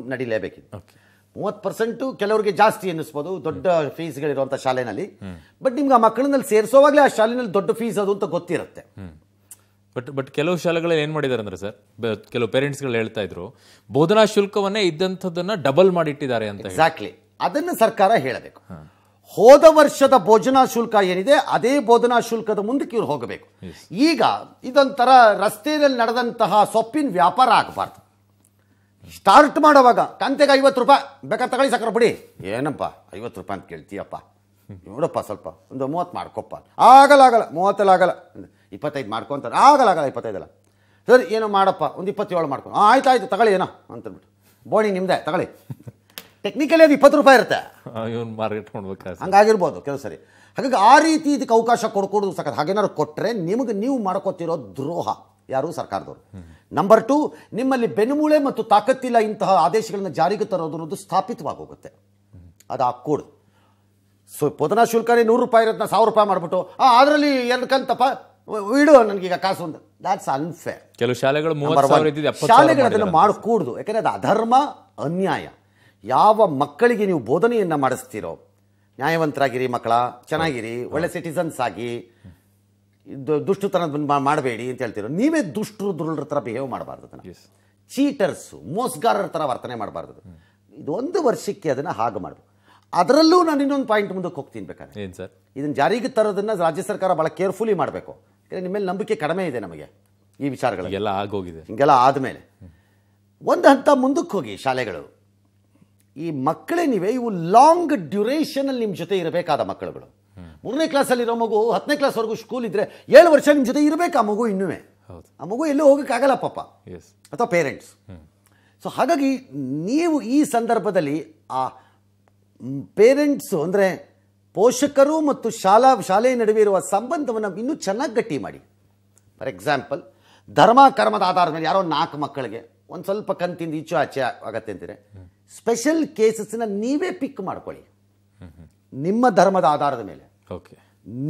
ಓಕೆ ಮೂವತ್ತು ಪರ್ಸೆಂಟು ಕೆಲವರಿಗೆ ಜಾಸ್ತಿ ಎನ್ನಿಸ್ಬೋದು ದೊಡ್ಡ ಫೀಸ್ಗಳಿರುವಂಥ ಶಾಲೆನಲ್ಲಿ ಬಟ್ ನಿಮ್ಗೆ ಆ ಮಕ್ಕಳನ್ನಲ್ಲಿ ಸೇರಿಸೋವಾಗಲೇ ಆ ಶಾಲೆನಲ್ಲಿ ದೊಡ್ಡ ಫೀಸ್ ಅದು ಅಂತ ಗೊತ್ತಿರುತ್ತೆ ಬಟ್ ಬಟ್ ಕೆಲವು ಶಾಲೆಗಳಲ್ಲಿ ಏನು ಮಾಡಿದ್ದಾರೆ ಅಂದ್ರೆ ಸರ್ ಕೆಲವು ಪೇರೆಂಟ್ಸ್ಗಳು ಹೇಳ್ತಾ ಇದ್ರು ಬೋಧನಾ ಶುಲ್ಕವನ್ನೇ ಇದ್ದಂಥದ್ದನ್ನ ಡಬಲ್ ಮಾಡಿಟ್ಟಿದ್ದಾರೆ ಅಂತ ಎಕ್ಸಾಕ್ಟ್ಲಿ ಅದನ್ನ ಸರ್ಕಾರ ಹೇಳಬೇಕು ಹೋದ ವರ್ಷದ ಭೋಜನಾ ಶುಲ್ಕ ಏನಿದೆ ಅದೇ ಬೋಧನಾ ಶುಲ್ಕದ ಮುಂದಕ್ಕೆ ಇವ್ರು ಹೋಗಬೇಕು ಈಗ ಇದೊಂಥರ ರಸ್ತೆಯಲ್ಲಿ ನಡೆದಂತಹ ಸೊಪ್ಪಿನ ವ್ಯಾಪಾರ ಆಗಬಾರ್ದು ಸ್ಟಾರ್ಟ್ ಮಾಡೋವಾಗ ಕಾಂತೆಗೆ ಐವತ್ತು ರೂಪಾಯಿ ಬೇಕಾ ತಗೊಳ್ಳಿ ಸಕ್ಕರೆ ಬಿಡಿ ಏನಪ್ಪ ಐವತ್ತು ರೂಪಾಯಿ ಅಂತ ಕೇಳ್ತೀಯಪ್ಪ ನೋಡಪ್ಪ ಸ್ವಲ್ಪ ಒಂದು ಮೂವತ್ತು ಮಾಡ್ಕೊಪ್ಪ ಆಗಲ್ಲ ಆಗಲ್ಲ ಮೂವತ್ತಲ್ಲ ಆಗಲ್ಲ ಇಪ್ಪತ್ತೈದು ಮಾಡ್ಕೊತಾರೆ ಆಗಲ್ಲ ಆಗಲ್ಲ ಇಪ್ಪತ್ತೈದಲ್ಲ ಸರಿ ಏನೋ ಮಾಡಪ್ಪ ಒಂದು ಇಪ್ಪತ್ತೇಳು ಮಾಡ್ಕೊಂಡು ಆಯ್ತು ಆಯ್ತು ತಗೊಳ್ಳಿ ಏನೋ ಅಂತಂದ್ಬಿಟ್ಟು ಬೋಣಿ ನಿಮ್ಮದೇ ತಗೊಳ್ಳಿ ಟೆಕ್ನಿಕಲಿ ಅದು ಇಪ್ಪತ್ತು ರೂಪಾಯಿ ಇರುತ್ತೆ ಹಂಗಾಗಿರ್ಬೋದು ಕೆಲವು ಸರಿ ಹಾಗಾಗಿ ಆ ರೀತಿ ಇದಕ್ಕೆ ಅವಕಾಶ ಕೊಡ್ಕೊಡೋದು ಸಕತ್ ಹಾಗೇನಾದ್ರು ಕೊಟ್ಟರೆ ನಿಮಗೆ ನೀವು ಮಾಡ್ಕೋತಿರೋ ದ್ರೋಹ ಯಾರು ಸರ್ಕಾರದವರು ನಂಬರ್ ಟು ನಿಮ್ಮಲ್ಲಿ ಬೆನ್ನುಮೂಳೆ ಮತ್ತು ತಾಕತ್ತಿಲ್ಲ ಇಂತಹ ಆದೇಶಗಳನ್ನು ಜಾರಿಗೆ ತರೋದನ್ನು ಸ್ಥಾಪಿತವಾಗೋಗುತ್ತೆ ಅದು ಆ ಕೋಡ್ ಸೊ ಪೋದನಾ ಶುಲ್ಕನೇ ನೂರು ರೂಪಾಯಿ ಇರೋದನ್ನ ಸಾವಿರ ರೂಪಾಯಿ ಮಾಡಿಬಿಟ್ಟು ಅದರಲ್ಲಿ ಎರಡು ಕಂತಪ್ಪ ಇಡು ನನಗೀಗ ಕಾಸು ಒಂದು ದಾಟ್ಸ್ ಅನ್ಫೇರ್ ಕೆಲವು ಶಾಲೆಗಳು ಶಾಲೆಗಳು ಅದನ್ನು ಮಾಡಕೂಡ್ದು ಅದು ಅಧರ್ಮ ಅನ್ಯಾಯ ಯಾವ ಮಕ್ಕಳಿಗೆ ನೀವು ಬೋಧನೆಯನ್ನು ಮಾಡಿಸ್ತೀರೋ ನ್ಯಾಯವಂತರಾಗಿರಿ ಮಕ್ಕಳ ಚೆನ್ನಾಗಿರಿ ಒಳ್ಳೆ ಸಿಟಿಸನ್ಸ್ ಆಗಿ ದುಷ್ಟುತನ ಮಾಡಬೇಡಿ ಅಂತ ಹೇಳ್ತಿರೋ ನೀವೇ ದುಷ್ಟರು ದುರುಳರ ಥರ ಬಿಹೇವ್ ಮಾಡಬಾರ್ದು ಅದನ್ನು ಚೀಟರ್ಸು ಮೋಸ್ಗಾರರ ಥರ ವರ್ತನೆ ಮಾಡಬಾರ್ದು ಇದು ಒಂದು ವರ್ಷಕ್ಕೆ ಅದನ್ನು ಹಾಗೆ ಮಾಡಬೇಕು ಅದರಲ್ಲೂ ನಾನು ಇನ್ನೊಂದು ಪಾಯಿಂಟ್ ಮುಂದಕ್ಕೆ ಹೋಗ್ತೀನಿ ಬೇಕಾದ್ರೆ ಸರ್ ಇದನ್ನು ಜಾರಿಗೆ ತರೋದನ್ನು ರಾಜ್ಯ ಸರ್ಕಾರ ಭಾಳ ಕೇರ್ಫುಲಿ ಮಾಡಬೇಕು ಯಾಕಂದರೆ ನಿಮ್ಮ ಮೇಲೆ ನಂಬಿಕೆ ಕಡಿಮೆ ಇದೆ ನಮಗೆ ಈ ವಿಚಾರಗಳಿಗೆಲ್ಲ ಆಗೋಗಿದೆ ಹಿಂಗೆಲ್ಲ ಆದಮೇಲೆ ಒಂದು ಹಂತ ಮುಂದಕ್ಕೆ ಹೋಗಿ ಶಾಲೆಗಳು ಈ ಮಕ್ಕಳೇ ನೀವೇ ಇವು ಲಾಂಗ್ ಡ್ಯೂರೇಷನಲ್ಲಿ ನಿಮ್ಮ ಜೊತೆ ಇರಬೇಕಾದ ಮಕ್ಕಳುಗಳು ಮೂರನೇ ಕ್ಲಾಸಲ್ಲಿರೋ ಮಗು ಹತ್ತನೇ ಕ್ಲಾಸ್ವರೆಗೂ ಸ್ಕೂಲ್ ಇದ್ದರೆ ಏಳು ವರ್ಷ ನಿಮ್ಮ ಜೊತೆ ಇರಬೇಕು ಆ ಮಗು ಇನ್ನೂ ಆ ಮಗು ಎಲ್ಲೂ ಹೋಗೋಕ್ಕಾಗಲ್ಲ ಪಾಪ ಅಥವಾ ಪೇರೆಂಟ್ಸ್ ಸೊ ಹಾಗಾಗಿ ನೀವು ಈ ಸಂದರ್ಭದಲ್ಲಿ ಆ ಪೇರೆಂಟ್ಸು ಅಂದರೆ ಪೋಷಕರು ಮತ್ತು ಶಾಲಾ ಶಾಲೆಯ ನಡುವೆ ಇರುವ ಸಂಬಂಧವನ್ನು ಇನ್ನೂ ಚೆನ್ನಾಗಿ ಗಟ್ಟಿ ಮಾಡಿ ಫಾರ್ ಎಕ್ಸಾಂಪಲ್ ಧರ್ಮ ಕರ್ಮದ ಆಧಾರದ ಮೇಲೆ ಯಾರೋ ನಾಲ್ಕು ಮಕ್ಕಳಿಗೆ ಒಂದು ಸ್ವಲ್ಪ ಕಂತಿಂದ ಈಚು ಆಚೆ ಆಗತ್ತೆ ಅಂತೀರಿ ಸ್ಪೆಷಲ್ ಕೇಸಸ್ನ ನೀವೇ ಪಿಕ್ ಮಾಡ್ಕೊಳ್ಳಿ ನಿಮ್ಮ ಧರ್ಮದ ಆಧಾರದ ಮೇಲೆ ಓಕೆ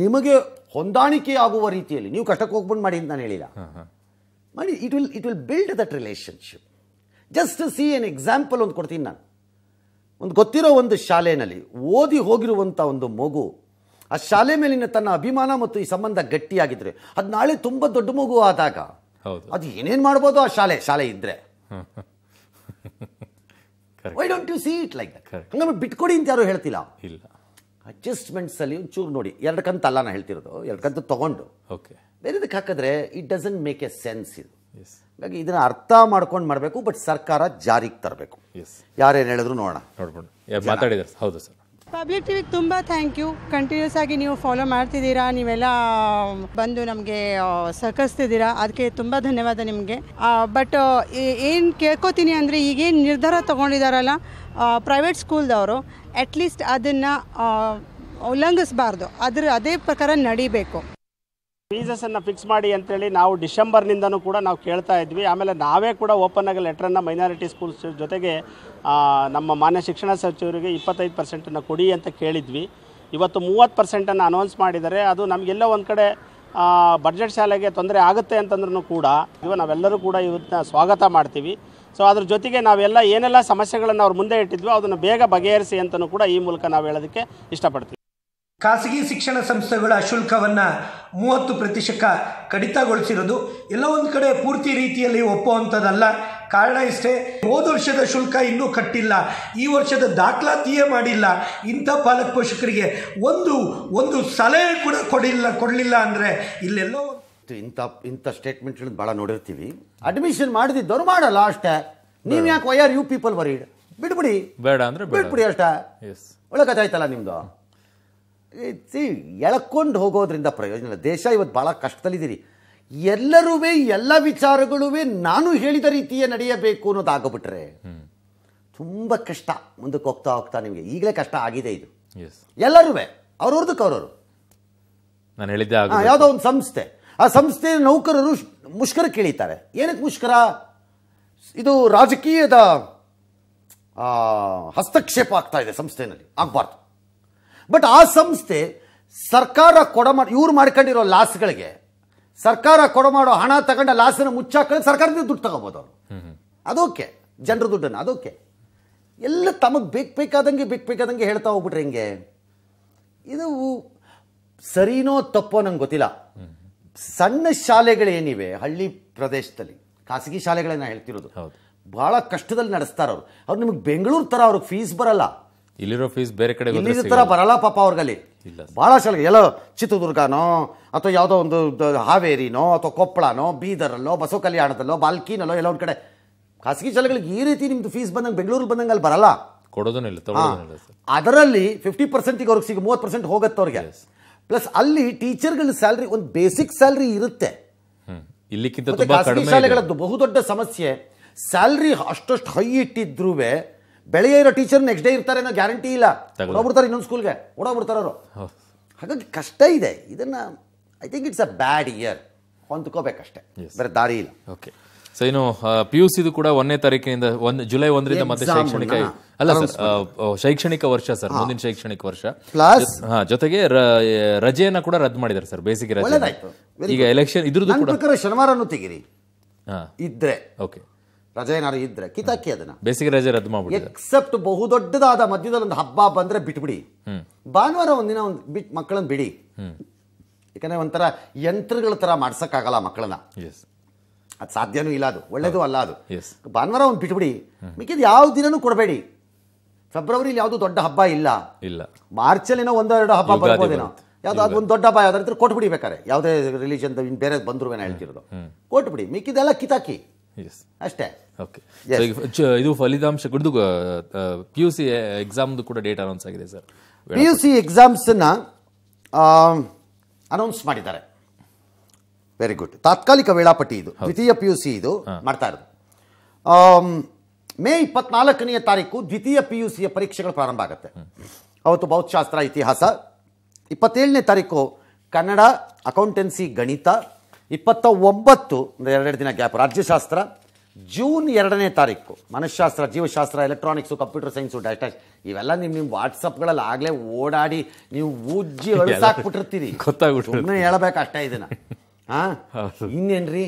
ನಿಮಗೆ ಹೊಂದಾಣಿಕೆ ಆಗುವ ರೀತಿಯಲ್ಲಿ ನೀವು ಕಷ್ಟಕ್ಕೆ ಹೋಗ್ಬಿಟ್ಟು ಮಾಡಿ ಅಂತ ನಾನು ಹೇಳಿಲ್ಲ ಮಾಡಿ it will it will build that relationship just see an example ಒಂದು ಕೊಡ್ತೀನಿ ನಾನು ಒಂದು ಗೊತ್ತಿರೋ ಒಂದು ಶಾಲೆಯಲ್ಲಿ ಓದಿ ಹೋಗಿರುವಂಥ ಒಂದು ಮಗು ಆ ಶಾಲೆ ಮೇಲಿನ ತನ್ನ ಅಭಿಮಾನ ಮತ್ತು ಈ ಸಂಬಂಧ ಗಟ್ಟಿಯಾಗಿದ್ರೆ ಅದು ನಾಳೆ ತುಂಬ ದೊಡ್ಡ ಮಗು ಆದಾಗ ಅದು ಏನೇನು ಮಾಡ್ಬೋದು ಆ ಶಾಲೆ ಶಾಲೆ ಇದ್ರೆ why don't you see it like that ಬಿಟ್ಕೊಡಿ ಅಂತ ಯಾರು ಹೇಳ್ತಿಲ್ಲ ಇಲ್ಲ ಅಡ್ಜಸ್ಟ್ಮೆಂಟ್ಸಲ್ಲಿ ಒಂಚೂರು ನೋಡಿ ಎರಡು ಕಂತ ಅಲ್ಲ ನಾನು ಹೇಳ್ತಿರೋದು ಎರಡು ಕಂತು ತೊಗೊಂಡು ಓಕೆ ಬೇರೆದಕ್ಕೆ ಹಾಕಿದ್ರೆ it doesn't make a sense ಇದು ಹಾಗಾಗಿ ಇದನ್ನ ಅರ್ಥ ಮಾಡ್ಕೊಂಡು ಮಾಡಬೇಕು ಬಟ್ ಸರ್ಕಾರ ಜಾರಿಗೆ ತರಬೇಕು ಯಾರೇನು ಹೇಳಿದ್ರು ನೋಡೋಣ ನೋಡ್ಬೋದು ಹೌದು ಸರ್ ಪಬ್ಲಿಕ್ ಟಿವಿಗೆ ತುಂಬ ಥ್ಯಾಂಕ್ ಯು ಕಂಟಿನ್ಯೂಸ್ ಆಗಿ ನೀವು ಫಾಲೋ ಮಾಡ್ತಿದ್ದೀರಾ ನೀವೆಲ್ಲ ಬಂದು ನಮಗೆ ಸಹಕರಿಸ್ತಿದ್ದೀರಾ ಅದಕ್ಕೆ ತುಂಬ ಧನ್ಯವಾದ ನಿಮಗೆ ಬಟ್ ಏನು ಕೇಳ್ಕೋತೀನಿ ಅಂದರೆ ಈಗೇನು ನಿರ್ಧಾರ ತೊಗೊಂಡಿದ್ದಾರಲ್ಲ ಪ್ರೈವೇಟ್ ಸ್ಕೂಲ್ದವರು ಅಟ್ಲೀಸ್ಟ್ ಅದನ್ನು ಉಲ್ಲಂಘಿಸಬಾರ್ದು ಅದ್ರ ಅದೇ ಪ್ರಕಾರ ನಡಿಬೇಕು ಫೀಸಸನ್ನು ಫಿಕ್ಸ್ ಮಾಡಿ ಅಂತೇಳಿ ನಾವು ನಿಂದನೂ ಕೂಡ ನಾವು ಕೇಳ್ತಾ ಇದ್ವಿ ಆಮೇಲೆ ನಾವೇ ಕೂಡ ಓಪನ್ ಆಗಿ ಲೆಟ್ರನ್ನು ಮೈನಾರಿಟಿ ಸ್ಕೂಲ್ಸ್ ಜೊತೆಗೆ ನಮ್ಮ ಮಾನ್ಯ ಶಿಕ್ಷಣ ಸಚಿವರಿಗೆ ಇಪ್ಪತ್ತೈದು ಪರ್ಸೆಂಟನ್ನು ಕೊಡಿ ಅಂತ ಕೇಳಿದ್ವಿ ಇವತ್ತು ಮೂವತ್ತು ಪರ್ಸೆಂಟನ್ನು ಅನೌನ್ಸ್ ಮಾಡಿದರೆ ಅದು ನಮಗೆಲ್ಲೋ ಒಂದು ಕಡೆ ಬಡ್ಜೆಟ್ ಶಾಲೆಗೆ ತೊಂದರೆ ಆಗುತ್ತೆ ಅಂತಂದ್ರೂ ಕೂಡ ಇವಾಗ ನಾವೆಲ್ಲರೂ ಕೂಡ ಇವತ್ತನ್ನ ಸ್ವಾಗತ ಮಾಡ್ತೀವಿ ಸೊ ಅದ್ರ ಜೊತೆಗೆ ನಾವೆಲ್ಲ ಏನೆಲ್ಲ ಸಮಸ್ಯೆಗಳನ್ನು ಅವ್ರ ಮುಂದೆ ಇಟ್ಟಿದ್ವಿ ಅದನ್ನು ಬೇಗ ಬಗೆಹರಿಸಿ ಅಂತಲೂ ಕೂಡ ಈ ಮೂಲಕ ನಾವು ಹೇಳೋದಕ್ಕೆ ಇಷ್ಟಪಡ್ತೀವಿ ಖಾಸಗಿ ಶಿಕ್ಷಣ ಸಂಸ್ಥೆಗಳ ಶುಲ್ಕವನ್ನು ಮೂವತ್ತು ಪ್ರತಿಶತ ಕಡಿತಗೊಳಿಸಿರೋದು ಎಲ್ಲ ಒಂದು ಕಡೆ ಪೂರ್ತಿ ರೀತಿಯಲ್ಲಿ ಒಪ್ಪುವಂಥದ್ದಲ್ಲ ಕಾರಣ ಇಷ್ಟೇ ಹೋದ ವರ್ಷದ ಶುಲ್ಕ ಇನ್ನೂ ಕಟ್ಟಿಲ್ಲ ಈ ವರ್ಷದ ದಾಖಲಾತಿಯೇ ಮಾಡಿಲ್ಲ ಇಂಥ ಪಾಲಕ ಪೋಷಕರಿಗೆ ಒಂದು ಒಂದು ಸಲಹೆ ಕೂಡ ಕೊಡಿಲ್ಲ ಕೊಡಲಿಲ್ಲ ಅಂದರೆ ಇಲ್ಲೆಲ್ಲೋ ಇಂಥ ಇಂಥ ಸ್ಟೇಟ್ಮೆಂಟ್ಗಳನ್ನ ಭಾಳ ನೋಡಿರ್ತೀವಿ ಅಡ್ಮಿಷನ್ ಮಾಡಿದ್ದವ್ರು ಮಾಡಲ್ಲ ಅಷ್ಟೇ ನೀವು ಯಾಕೆ why are you people worried ಬಿಡ್ಬಿಡಿ ಬೇಡ ಅಂದರೆ ಬಿಡ್ಬಿಡಿ ಅಷ್ಟೇ ಒಳ್ಳೆ ಕಥೆ ಆಯ್ತಲ್ಲ ನಿಮ್ಮದು ಸಿ ಎಳ್ಕೊಂಡು ಹೋಗೋದ್ರಿಂದ ಪ್ರಯೋಜನ ಇಲ್ಲ ದೇಶ ಇವತ್ತು ಭಾಳ ಕಷ್ಟದಲ್ಲಿದ್ದೀರಿ ಎಲ್ಲರೂ ಎಲ್ಲ ವಿಚಾರಗಳೂ ನಾನು ಹೇಳಿದ ರೀತಿಯೇ ನಡೆಯಬೇಕು ಅನ್ನೋದಾಗ್ಬಿಟ್ರೆ ತುಂಬ ಕಷ್ಟ ಮುಂದಕ್ಕೆ ಹೋಗ್ತಾ ಹೋಗ್ತಾ ನಿಮಗೆ ಈಗಲೇ ಕಷ್ಟ ಆಗಿದೆ ಇದು ಎಲ್ಲರೂ ಅವ್ರವ್ರದಕ್ಕೆ ಅವ್ರವರು ನಾನು ಹೇಳಿದ್ದೆ ಯಾವುದೋ ಒಂದು ಸಂಸ್ಥೆ ಆ ಸಂಸ್ಥೆ ನೌಕರರು ಮುಷ್ಕರ ಕೇಳಿತಾರೆ ಏನಕ್ಕೆ ಮುಷ್ಕರ ಇದು ರಾಜಕೀಯದ ಹಸ್ತಕ್ಷೇಪ ಆಗ್ತಾ ಇದೆ ಸಂಸ್ಥೆನಲ್ಲಿ ಆಗಬಾರ್ದು ಬಟ್ ಆ ಸಂಸ್ಥೆ ಸರ್ಕಾರ ಕೊಡಮಾಡ ಇವ್ರು ಮಾಡ್ಕೊಂಡಿರೋ ಲಾಸ್ಗಳಿಗೆ ಸರ್ಕಾರ ಮಾಡೋ ಹಣ ತಗೊಂಡ ಲಾಸನ್ನು ಮುಚ್ಚಾಕೊಂಡು ಸರ್ಕಾರದಿಂದ ದುಡ್ಡು ತಗೋಬೋದು ಅವರು ಅದೋಕೆ ಜನರ ದುಡ್ಡನ್ನು ಅದೋಕೆ ಎಲ್ಲ ತಮಗೆ ಬೇಕು ಬೇಕಾದಂಗೆ ಬೇಕು ಬೇಕಾದಂಗೆ ಹೇಳ್ತಾ ಹೋಗ್ಬಿಟ್ರೆ ಹಿಂಗೆ ಇದು ಸರಿನೋ ತಪ್ಪೋ ನಂಗೆ ಗೊತ್ತಿಲ್ಲ ಸಣ್ಣ ಶಾಲೆಗಳೇನಿವೆ ಹಳ್ಳಿ ಪ್ರದೇಶದಲ್ಲಿ ಖಾಸಗಿ ಶಾಲೆಗಳನ್ನ ಹೇಳ್ತಿರೋದು ಭಾಳ ಕಷ್ಟದಲ್ಲಿ ನಡೆಸ್ತಾರವ್ರು ಅವ್ರು ನಿಮಗೆ ಬೆಂಗಳೂರು ಥರ ಅವ್ರಿಗೆ ಫೀಸ್ ಬರಲ್ಲ ಇಲ್ಲಿರೋ ಫೀಸ್ ಬೇರೆ ಕಡೆ ಇಲ್ಲಿ ಥರ ಬರಲ್ಲ ಪಾಪ ಅವ್ರಿಗಲ್ಲಿ ಭಾಳ ಶಾಲೆ ಎಲ್ಲೋ ಚಿತ್ರದುರ್ಗನೋ ಅಥವಾ ಯಾವುದೋ ಒಂದು ಹಾವೇರಿನೋ ಅಥವಾ ಕೊಪ್ಪಳನೋ ಬೀದರಲ್ಲೋ ಬಸವ ಕಲ್ಯಾಣದಲ್ಲೋ ಬಾಲ್ಕಿನಲ್ಲೋ ಎಲ್ಲ ಒಂದು ಕಡೆ ಖಾಸಗಿ ಶಾಲೆಗಳಿಗೆ ಈ ರೀತಿ ನಿಮ್ದು ಫೀಸ್ ಬಂದಂಗೆ ಬೆಂಗಳೂರು ಬಂದಂಗೆ ಅಲ್ಲಿ ಬರಲ್ಲ ಕೊಡೋದನ್ನಿಲ್ಲ ಅದರಲ್ಲಿ ಫಿಫ್ಟಿ ಪರ್ಸೆಂಟಿಗೆ ಅವ್ರಿಗೆ ಸಿಗ ಮೂವತ್ತು ಪರ್ಸೆಂಟ್ ಹೋಗುತ್ತೆ ಅವ್ರಿಗೆ ಪ್ಲಸ್ ಅಲ್ಲಿ ಟೀಚರ್ಗಳ ಸ್ಯಾಲ್ರಿ ಒಂದು ಬೇಸಿಕ್ ಸ್ಯಾಲ್ರಿ ಇರುತ್ತೆ ಶಾಲೆಗಳದ್ದು ಬಹುದೊಡ್ಡ ಸಮಸ್ಯೆ ಸ್ಯಾಲ್ರಿ ಅಷ್ಟಷ್ಟು ಹೈ ಇಟ್ಟಿದ್ರೂ ಬೆಳಗ್ಗೆ ಇರೋ ಟೀಚರ್ ನೆಕ್ಸ್ಟ್ ಡೇ ಇರ್ತಾರೆ ಅನ್ನೋ ಗ್ಯಾರಂಟಿ ಇಲ್ಲ ಓಡೋಗ್ಬಿಡ್ತಾರೆ ಇನ್ನೊಂದು ಸ್ಕೂಲ್ಗೆ ಓಡೋಗ್ಬಿಡ್ತಾರೆ ಅವರು ಹಾಗಾಗಿ ಕಷ್ಟ ಇದೆ ಇದನ್ನ I think it's a bad year ಹೊಂದ್ಕೋಬೇಕಷ್ಟೇ ಬೇರೆ ದಾರಿ ಇಲ್ಲ ಓಕೆ ಸೊ ಇನ್ನು ಪಿ ಯು ಸಿದು ಕೂಡ ಒಂದನೇ ತಾರೀಕಿನಿಂದ ಒಂದು ಜುಲೈ ಒಂದರಿಂದ ಮತ್ತೆ ಶೈಕ್ಷಣಿಕ ಅಲ್ಲ ಸರ್ ಶೈಕ್ಷಣಿಕ ವರ್ಷ ಸರ್ ಮುಂದಿನ ಶೈಕ್ಷಣಿಕ ವರ್ಷ ಪ್ಲಸ್ ಹಾ ಜೊತೆಗೆ ರಜೆಯನ್ನ ಕೂಡ ರದ್ದು ಮಾಡಿದ್ದಾರೆ ಸರ್ ಬೇಸಿಗೆ ರಜೆ ಈಗ ಎಲೆಕ್ಷನ್ ಇದ್ರದ್ದು ಕೂಡ ಶನಿವಾರನೂ ತೆಗಿರಿ ಇದ್ರೆ ಓಕೆ ರಜೆ ಏನಾದ್ರು ಇದ್ರೆ ಕಿತಾಕಿ ಅದನ್ನ ಬೇಸಿಗೆ ರಜೆ ರದ್ದು ಮಾಡಿ ಎಕ್ಸೆಪ್ಟ್ ಬಹುದೊಡ್ಡದಾದ ಮಧ್ಯದಲ್ಲಿ ಒಂದು ಹಬ್ಬ ಬಂದ್ರೆ ಬಿಟ್ಬಿಡಿ ಭಾನುವಾರ ಒಂದಿನ ಒಂದು ಬಿಟ್ ಮಕ್ಕಳನ್ನ ಬಿಡಿ ಯಾಕಂದ್ರೆ ಒಂಥರ ಯಂತ್ರಗಳ ತರ ಮಾಡ್ಸಕ್ಕಾಗಲ್ಲ ಮಕ್ಕಳನ್ನ ಅದು ಸಾಧ್ಯನೂ ಇಲ್ಲ ಅದು ಒಳ್ಳೇದು ಅಲ್ಲ ಅದು ಭಾನುವಾರ ಒಂದು ಬಿಟ್ಬಿಡಿ ಮಿಕ್ಕಿದ್ ಯಾವ ದಿನನೂ ಕೊಡಬೇಡಿ ಫೆಬ್ರವರಿಲಿ ಯಾವುದು ದೊಡ್ಡ ಹಬ್ಬ ಇಲ್ಲ ಇಲ್ಲ ಮಾರ್ಚ್ ಏನೋ ಒಂದೆರಡು ಹಬ್ಬ ಬರ್ಬೋದೇನೋ ಯಾವ್ದು ಅದು ಒಂದು ದೊಡ್ಡ ಹಬ್ಬ ಯಾವ್ದಾದ್ರೂ ಕೊಟ್ಬಿಡಿ ಬೇಕಾರೆ ಯಾವುದೇ ರಿಲಿಜನ್ ಬೇರೆ ಬಂದ್ರು ಹೇಳ್ತಿರೋದು ಕೊಟ್ಬಿಡಿ ಮಿಕ್ಕಿದೆಲ್ಲ ಕಿತಾಕಿ ಅಷ್ಟೇ ಓಕೆ ಇದು ಫಲಿತಾಂಶ ಕುರಿತು ಪಿ ಯು ಸಿ ಎಕ್ಸಾಮ್ದು ಕೂಡ ಡೇಟ್ ಅನೌನ್ಸ್ ಆಗಿದೆ ಸರ್ ಪಿ ಯು ಸಿ ಎಕ್ಸಾಮ್ಸನ್ನ ಅನೌನ್ಸ್ ಮಾಡಿದ್ದಾರೆ ವೆರಿ ಗುಡ್ ತಾತ್ಕಾಲಿಕ ವೇಳಾಪಟ್ಟಿ ಇದು ದ್ವಿತೀಯ ಪಿ ಯು ಸಿ ಇದು ಮಾಡ್ತಾ ಇರೋದು ಮೇ ಇಪ್ಪತ್ನಾಲ್ಕನೆಯ ತಾರೀಕು ದ್ವಿತೀಯ ಪಿ ಯು ಸಿಯ ಪರೀಕ್ಷೆಗಳು ಪ್ರಾರಂಭ ಆಗುತ್ತೆ ಅವತ್ತು ಭೌತಶಾಸ್ತ್ರ ಇತಿಹಾಸ ಇಪ್ಪತ್ತೇಳನೇ ತಾರೀಕು ಕನ್ನಡ ಅಕೌಂಟೆನ್ಸಿ ಗಣಿತ ಇಪ್ಪತ್ತ ಒಂಬತ್ತು ಎರಡೆರಡು ದಿನ ಗ್ಯಾಪ್ ರಾಜ್ಯಶಾಸ್ತ್ರ ಜೂನ್ ಎರಡನೇ ತಾರೀಕು ಮನಃಶಾಸ್ತ್ರ ಜೀವಶಾಸ್ತ್ರ ಎಲೆಕ್ಟ್ರಾನಿಕ್ಸು ಕಂಪ್ಯೂಟರ್ ಸೈನ್ಸು ಡಾಟಾ ಇವೆಲ್ಲ ನಿಮ್ಮ ನಿಮ್ಮ ವಾಟ್ಸಪ್ಗಳಲ್ಲಿ ಆಗಲೇ ಓಡಾಡಿ ನೀವು ಉಜ್ಜಿ ಅಳಿಸಾಕ್ಬಿಟ್ಟಿರ್ತೀರಿ ಗೊತ್ತಾಗ್ಬಿಟ್ಟು ಹೇಳಬೇಕು ಅಷ್ಟೇ ಇದನ್ನ ಹಾಂ ಇನ್ನೇನ್ರಿ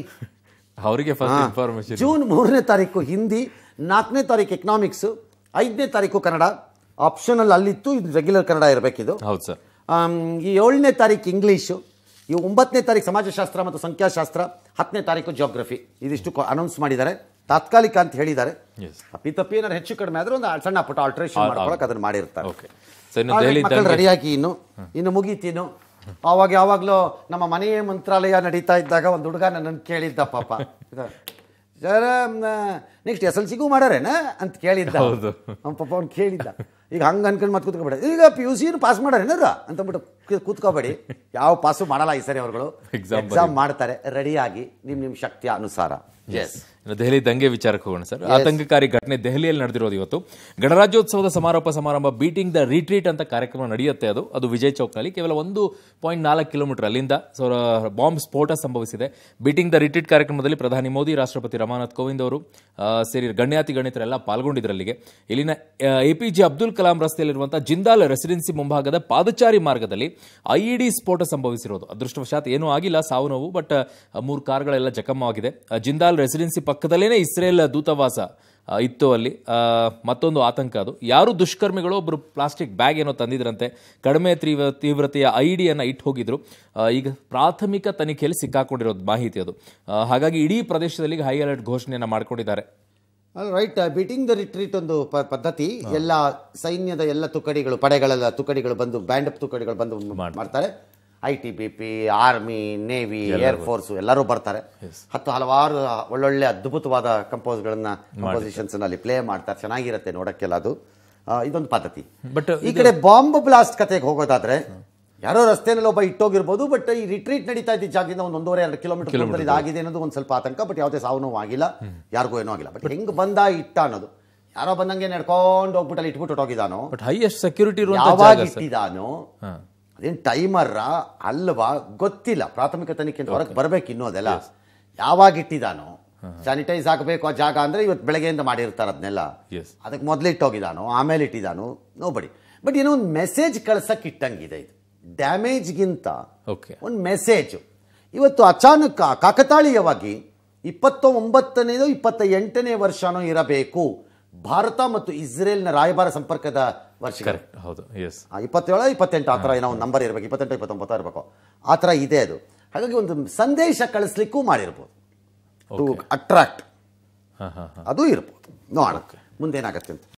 ಅವರಿಗೆ ಜೂನ್ ಮೂರನೇ ತಾರೀಕು ಹಿಂದಿ ನಾಲ್ಕನೇ ತಾರೀಕು ಎಕನಾಮಿಕ್ಸು ಐದನೇ ತಾರೀಕು ಕನ್ನಡ ಆಪ್ಷನಲ್ ಅಲ್ಲಿತ್ತು ಇದು ರೆಗ್ಯುಲರ್ ಕನ್ನಡ ಇರಬೇಕಿದು ಹೌದು ಸರ್ ಈ ಏಳನೇ ತಾರೀಕು ಇಂಗ್ಲೀಷು ಈ ಒಂಬತ್ತನೇ ತಾರೀಕು ಸಮಾಜಶಾಸ್ತ್ರ ಮತ್ತು ಸಂಖ್ಯಾಶಾಸ್ತ್ರ ಹತ್ತನೇ ತಾರೀಕು ಜೋಗ್ರಫಿ ಇದಿಷ್ಟು ಅನೌನ್ಸ್ ಮಾಡಿದ್ದಾರೆ ತಾತ್ಕಾಲಿಕ ಅಂತ ಹೇಳಿದ್ದಾರೆ ತಪ್ಪಿ ಏನಾದ್ರು ಹೆಚ್ಚು ಕಡಿಮೆ ಆದ್ರೆ ಒಂದು ಸಣ್ಣ ಪುಟ್ಟ ಆಲ್ಟ್ರೇಷನ್ ಮಾಡ್ಕೊಳಕ್ ಅದನ್ನ ಮಾಡಿರ್ತಾರೆ ಮಕ್ಕಳು ರೆಡಿಯಾಗಿ ಇನ್ನು ಇನ್ನು ಮುಗೀತೀನು ಅವಾಗ ಯಾವಾಗ್ಲೂ ನಮ್ಮ ಮನೆಯ ಮಂತ್ರಾಲಯ ನಡೀತಾ ಇದ್ದಾಗ ಒಂದು ಹುಡುಗ ನನ್ನನ್ನು ಕೇಳಿದ್ದ ಪಾಪ ಸರ್ ನೆಕ್ಸ್ಟ್ ಎಸ್ ಎಲ್ ಸಿಗೂ ಮಾಡಾರೇನ ಅಂತ ಕೇಳಿದ್ದ ಅವ್ನು ಪಾಪ ಅವ್ನು ಕೇಳಿದ್ದ ಈಗ ಹಂಗೆ ಅನ್ಕೊಂಡು ಮತ್ತೆ ಕುತ್ಕೊಬೇಡ ಈಗ ಪಿ ಯು ಸಿನು ಪಾಸ್ ಮಾಡಾರೇನಾರ ಅಂತಂದ್ಬಿಟ್ಟು ಕೂತ್ಕೋಬೇಡಿ ಯಾವ ಪಾಸು ಮಾಡಲ್ಲ ಈ ಸರಿ ಅವರುಗಳು ಎಕ್ಸಾಮ್ ಮಾಡ್ತಾರೆ ರೆಡಿಯಾಗಿ ನಿಮ್ಮ ನಿಮ್ಮ ಶಕ್ತಿಯ ಅನುಸಾರ ಎಸ್ ದೆಹಲಿ ದಂಗೆ ವಿಚಾರಕ್ಕೆ ಹೋಗೋಣ ಸರ್ ಆತಂಕಕಾರಿ ಘಟನೆ ದೆಹಲಿಯಲ್ಲಿ ನಡೆದಿರೋದು ಇವತ್ತು ಗಣರಾಜ್ಯೋತ್ಸವದ ಸಮಾರೋಪ ಸಮಾರಂಭ ಬೀಟಿಂಗ್ ದ ರಿಟ್ರೀಟ್ ಅಂತ ಕಾರ್ಯಕ್ರಮ ನಡೆಯುತ್ತೆ ಅದು ಅದು ವಿಜಯ್ ಚೌಕ್ನಲ್ಲಿ ಕೇವಲ ಒಂದು ಪಾಯಿಂಟ್ ನಾಲ್ಕು ಕಿಲೋಮೀಟರ್ ಅಲ್ಲಿಂದ ಬಾಂಬ್ ಸ್ಫೋಟ ಸಂಭವಿಸಿದೆ ಬೀಟಿಂಗ್ ದ ರಿಟ್ರೀಟ್ ಕಾರ್ಯಕ್ರಮದಲ್ಲಿ ಪ್ರಧಾನಿ ಮೋದಿ ರಾಷ್ಟ್ರಪತಿ ರಾಮನಾಥ್ ಕೋವಿಂದ್ ಅವರು ಸೇರಿ ಗಣ್ಯಾತಿ ಗಣಿತರೆಲ್ಲ ಅಲ್ಲಿಗೆ ಇಲ್ಲಿನ A P J Abdul Kalam ರಸ್ತೆಯಲ್ಲಿರುವಂತಹ ಜಿಂದಾಲ್ ರೆಸಿಡೆನ್ಸಿ ಮುಂಭಾಗದ ಪಾದಚಾರಿ ಮಾರ್ಗದಲ್ಲಿ ಐ ಇ ಸ್ಫೋಟ ಸಂಭವಿಸಿರೋದು ಅದೃಷ್ಟವಶಾತ್ ಏನೂ ಆಗಿಲ್ಲ ಸಾವು ನೋವು ಬಟ್ ಮೂರು ಕಾರ್ಗಳೆಲ್ಲ ಜಖಮವಾಗಿದೆ ಜಿಂದಾಲ್ ರೆಸಿಡೆನ್ಸಿ ಪಕ್ಕದಲ್ಲೇನೆ ಇಸ್ರೇಲ್ ದೂತವಾಸ ಇತ್ತು ಅಲ್ಲಿ ಮತ್ತೊಂದು ಆತಂಕ ಅದು ಯಾರು ದುಷ್ಕರ್ಮಿಗಳು ಒಬ್ಬರು ಪ್ಲಾಸ್ಟಿಕ್ ಬ್ಯಾಗ್ ಏನೋ ತಂದಿದ್ರಂತೆ ಕಡಿಮೆ ತೀವ್ರ ತೀವ್ರತೆಯ ಐ ಡಿಯನ್ನು ಇಟ್ಟು ಹೋಗಿದ್ರು ಈಗ ಪ್ರಾಥಮಿಕ ತನಿಖೆಯಲ್ಲಿ ಸಿಕ್ಕಾಕೊಂಡಿರೋದು ಮಾಹಿತಿ ಅದು ಹಾಗಾಗಿ ಇಡೀ ಪ್ರದೇಶದಲ್ಲಿ ಹೈ ಅಲರ್ಟ್ ಘೋಷಣೆಯನ್ನು ಮಾಡ್ಕೊಂಡಿದ್ದಾರೆ ರೈಟ್ ಬೀಟಿಂಗ್ ದ ರಿಟ್ರೀಟ್ ಒಂದು ಪದ್ಧತಿ ಎಲ್ಲ ಸೈನ್ಯದ ಎಲ್ಲ ತುಕಡಿಗಳು ಪಡೆಗಳೆಲ್ಲ ತುಕಡಿಗಳು ಬಂದು ಬ್ಯಾಂಡ್ ಅಪ್ ತುಕಡಿಗಳು ಬಂದು ಮಾಡ್ತಾರೆ I T B P army navy air force ಎಲ್ಲರೂ ಬರ್ತಾರೆ ಹತ್ತು ಹಲವಾರು ಒಳ್ಳೊಳ್ಳೆ ಅದ್ಭುತವಾದ ಕಂಪೋಸ್ಗಳನ್ನ ಕಂಪೋಸಿಷನ್ಸ್ ಅಲ್ಲಿ ಪ್ಲೇ ಮಾಡ್ತಾರೆ ಚೆನ್ನಾಗಿರುತ್ತೆ ನೋಡೋಕೆಲ್ಲ ಅದು ಇದೊಂದು ಪದ್ಧತಿ ಬಟ್ ಈ ಕಡೆ ಬಾಂಬ್ ಬ್ಲಾಸ್ಟ್ ಕತೆಗೆ ಹೋಗೋದಾದ್ರೆ ಯಾರೋ ರಸ್ತೆನಲ್ಲಿ ಒಬ್ಬ ಇಟ್ಟೋಗಿರ್ಬೋದು ಬಟ್ ಈ ರಿಟ್ರೀಟ್ ನಡೀತಾ ಇದ್ದ ಜಾಗದಿಂದ ಒಂದು ಒಂದೂವರೆ ಎರಡು ಕಿಲೋಮೀಟರ್ ಇದಾಗಿದೆ ಅನ್ನೋದು ಒಂದು ಸ್ವಲ್ಪ ಆತಂಕ ಬಟ್ ಯಾವುದೇ ಸಾವು ನೋವು ಆಗಿಲ್ಲ ಯಾರಿಗೂ ಏನೂ ಆಗಿಲ್ಲ ಬಟ್ ಹೆಂಗ್ ಬಂದ ಇಟ್ಟ ಅನ್ನೋದು ಯಾರೋ ಬಂದಂಗೆ ನಡ್ಕೊಂಡು ಹೋಗ್ಬಿಟ್ಟಲ್ಲಿ ಇಟ್ಬಿಟ್ಟು ಹೋಗಿದಾನೋ ಬಟ್ ಹೈಯೆಸ್ಟ್ ಸೆಕ್ಯೂರಿಟಿ ಯಾವಾಗ ಇಟ್ಟಿದಾನು ಅದೇನು ಟೈಮರ ಅಲ್ವಾ ಗೊತ್ತಿಲ್ಲ ಪ್ರಾಥಮಿಕ ತನಿಖೆ ಅಂತ ಹೊರಗೆ ಬರಬೇಕು ಇನ್ನೂ ಅದೆಲ್ಲ ಯಾವಾಗ ಇಟ್ಟಿದಾನೋ ಸ್ಯಾನಿಟೈಸ್ ಆಗಬೇಕು ಆ ಜಾಗ ಅಂದ್ರೆ ಇವತ್ತು ಬೆಳಗ್ಗೆಯಿಂದ ಮಾಡಿರ್ತಾರ ಅದನ್ನೆಲ್ಲ ಅದಕ್ಕೆ ಮೊದಲು ಇಟ್ಟೋಗಿದಾನು ಆಮೇಲೆ ಇಟ್ಟಿದಾನೋ ನೋಬಡಿ ಬಟ್ ಏನೋ ಒಂದು ಮೆಸೇಜ್ ಕಳ್ಸಕ್ಕೆ ಇಟ್ಟಂಗಿದೆ ಇದು ಡ್ಯಾಮೇಜ್ಗಿಂತ ಓಕೆ ಒಂದು ಮೆಸೇಜ್ ಇವತ್ತು ಅಚಾನಕ್ ಕಾಕತಾಳೀಯವಾಗಿ ಇಪ್ಪತ್ತ ಒಂಬತ್ತನೇದು ಇಪ್ಪತ್ತ ಎಂಟನೇ ವರ್ಷನೂ ಇರಬೇಕು ಭಾರತ ಮತ್ತು ಇಸ್ರೇಲ್ನ ರಾಯಭಾರ ಸಂಪರ್ಕದ ವರ್ಷ ಹೌದು ಎಸ್ ಇಪ್ಪತ್ತೇಳು ಇಪ್ಪತ್ತೆಂಟು ಆ ಥರ ಏನೋ ಒಂದು ನಂಬರ್ ಇರಬೇಕು ಇಪ್ಪತ್ತೆಂಟು ಇಪ್ಪತ್ತೊಂಬತ್ತ ಇರಬೇಕು ಆ ಥರ ಇದೆ ಅದು ಹಾಗಾಗಿ ಒಂದು ಸಂದೇಶ ಕಳಿಸ್ಲಿಕ್ಕೂ ಮಾಡಿರ್ಬೋದು ಟು ಅಟ್ರಾಕ್ಟ್ ಅದು ಇರ್ಬೋದು ನೋಡೋಕ್ಕೆ ಮುಂದೇನಾಗತ್ತೆ ಅಂತ